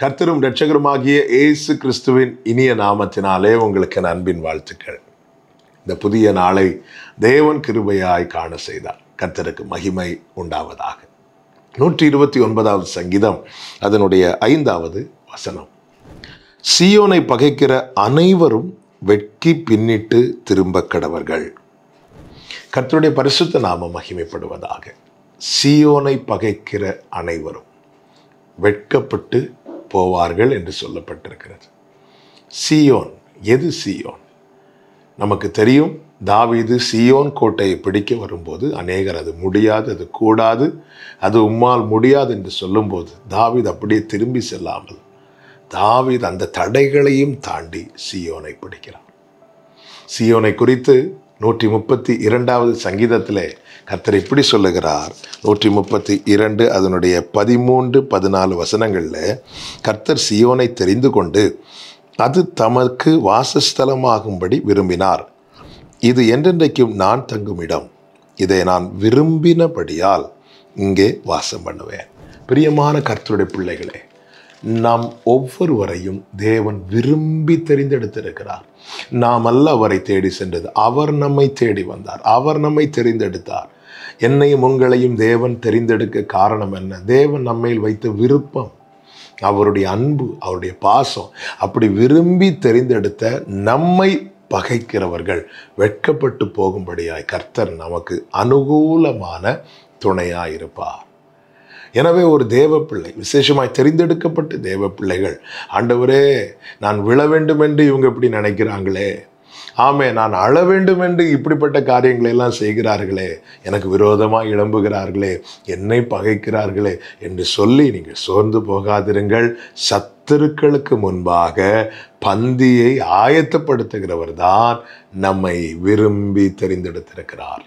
கர்த்தரும் ரட்சகருமாகிய இயேசு கிறிஸ்துவின் இனிய நாமத்தினாலே உங்களுக்கு அன்பின் வாழ்த்துக்கள் இந்த புதிய நாளை தேவன் கிருபையாய் காண செய்தார் கர்த்தருக்கு மகிமை உண்டாவதாக நூற்றி இருபத்தி ஒன்பதாவது சங்கீதம் அதனுடைய ஐந்தாவது வசனம் சியோனை பகைக்கிற அனைவரும் வெட்கி பின்னிட்டு திரும்ப கடவர்கள் கர்த்தருடைய பரிசுத்த நாம மகிமைப்படுவதாக சியோனை பகைக்கிற அனைவரும் வெட்கப்பட்டு போவார்கள் என்று சொல்லப்பட்டிருக்கிறது சியோன் எது சியோன் நமக்கு தெரியும் தாவீது சியோன் கோட்டையை பிடிக்க வரும்போது அநேகர் அது முடியாது அது கூடாது அது உம்மால் முடியாது என்று சொல்லும்போது தாவீது அப்படியே திரும்பி செல்லாமல் தாவீது அந்த தடைகளையும் தாண்டி சியோனை பிடிக்கிறார் சியோனை குறித்து நூற்றி முப்பத்தி இரண்டாவது சங்கீதத்தில் கர்த்தர் இப்படி சொல்லுகிறார் நூற்றி முப்பத்தி இரண்டு அதனுடைய பதிமூன்று பதினாலு வசனங்களில் கர்த்தர் சியோனை தெரிந்து கொண்டு அது தமக்கு வாசஸ்தலமாகும்படி விரும்பினார் இது என்றென்றைக்கும் நான் தங்கும் இடம் இதை நான் விரும்பினபடியால் இங்கே வாசம் பண்ணுவேன் பிரியமான கர்த்தருடைய பிள்ளைகளே நாம் ஒவ்வொருவரையும் தேவன் விரும்பி தெரிந்தெடுத்திருக்கிறார் நாம் அல்ல அவரை தேடி சென்றது அவர் நம்மை தேடி வந்தார் அவர் நம்மை தெரிந்தெடுத்தார் என்னையும் உங்களையும் தேவன் தெரிந்தெடுக்க காரணம் என்ன தேவன் நம்மையில் வைத்த விருப்பம் அவருடைய அன்பு அவருடைய பாசம் அப்படி விரும்பி தெரிந்தெடுத்த நம்மை பகைக்கிறவர்கள் வெட்கப்பட்டு போகும்படியாய் கர்த்தர் நமக்கு அனுகூலமான துணையாயிருப்பார் எனவே ஒரு தேவ பிள்ளை விசேஷமாய் தெரிந்தெடுக்கப்பட்ட தேவ பிள்ளைகள் ஆண்டவரே நான் விழ வேண்டும் என்று இவங்க இப்படி நினைக்கிறாங்களே ஆமே நான் அழ வேண்டும் என்று இப்படிப்பட்ட காரியங்களை எல்லாம் செய்கிறார்களே எனக்கு விரோதமாக இளம்புகிறார்களே என்னை பகைக்கிறார்களே என்று சொல்லி நீங்கள் சோர்ந்து போகாதிருங்கள் சத்துருக்களுக்கு முன்பாக பந்தியை ஆயத்தப்படுத்துகிறவர் தான் நம்மை விரும்பி தெரிந்தெடுத்திருக்கிறார்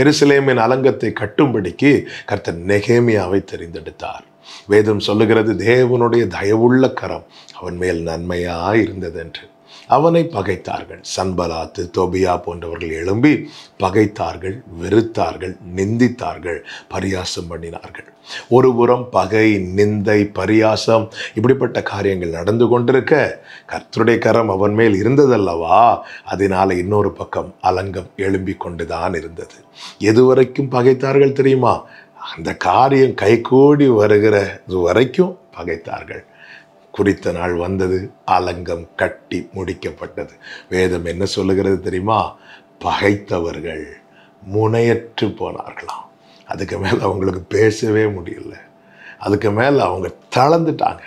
எருசலேமின் அலங்கத்தை கட்டும்படிக்கு கர்த்தர் நெகேமியாவை தெரிந்தெடுத்தார் வேதம் சொல்லுகிறது தேவனுடைய தயவுள்ள கரம் அவன் மேல் நன்மையாக இருந்ததென்று அவனை பகைத்தார்கள் சன்பலாத்து தோபியா போன்றவர்கள் எழும்பி பகைத்தார்கள் வெறுத்தார்கள் நிந்தித்தார்கள் பரியாசம் பண்ணினார்கள் ஒருபுறம் பகை நிந்தை பரியாசம் இப்படிப்பட்ட காரியங்கள் நடந்து கொண்டிருக்க கர்த்தருடைய கரம் அவன் மேல் இருந்ததல்லவா அதனால இன்னொரு பக்கம் அலங்கம் எழும்பி கொண்டுதான் இருந்தது எதுவரைக்கும் பகைத்தார்கள் தெரியுமா அந்த காரியம் கைகூடி வருகிற வரைக்கும் பகைத்தார்கள் குறித்த நாள் வந்தது அலங்கம் கட்டி முடிக்கப்பட்டது வேதம் என்ன சொல்லுகிறது தெரியுமா பகைத்தவர்கள் முனையற்று போனார்களாம் அதுக்கு மேலே அவங்களுக்கு பேசவே முடியல அதுக்கு மேலே அவங்க தளர்ந்துட்டாங்க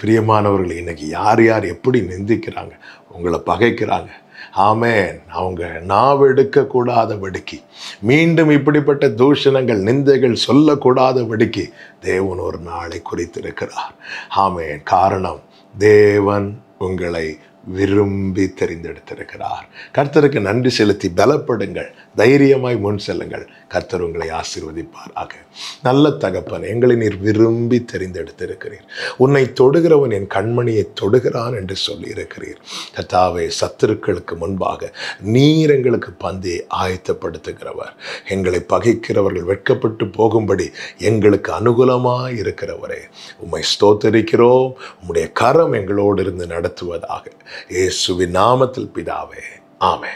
பிரியமானவர்கள் இன்றைக்கி யார் யார் எப்படி நிந்திக்கிறாங்க உங்களை பகைக்கிறாங்க ஆமேன் அவங்க நாவெடுக்கக்கூடாத வெடுக்கி மீண்டும் இப்படிப்பட்ட தூஷணங்கள் நிந்தைகள் சொல்லக்கூடாத வெடுக்கி தேவன் ஒரு நாளை குறித்திருக்கிறார் ஆமேன் காரணம் தேவன் உங்களை விரும்பி தெரிந்தெடுத்திருக்கிறார் கர்த்தருக்கு நன்றி செலுத்தி பலப்படுங்கள் தைரியமாய் முன் செல்லுங்கள் கர்த்தர் உங்களை ஆசிர்வதிப்பார் ஆக நல்ல தகப்பன் எங்களை நீர் விரும்பி தெரிந்தெடுத்திருக்கிறீர் உன்னை தொடுகிறவன் என் கண்மணியை தொடுகிறான் என்று சொல்லி இருக்கிறீர் கத்தாவை சத்துருக்களுக்கு முன்பாக நீர் எங்களுக்கு பந்தியை ஆயத்தப்படுத்துகிறவர் எங்களை பகைக்கிறவர்கள் வெட்கப்பட்டு போகும்படி எங்களுக்கு அனுகூலமாக இருக்கிறவரே உம்மை ஸ்தோத்தரிக்கிறோம் உம்முடைய கரம் எங்களோடு இருந்து நடத்துவதாக இயேசுவின் நாமத்தில் பிதாவே ஆமே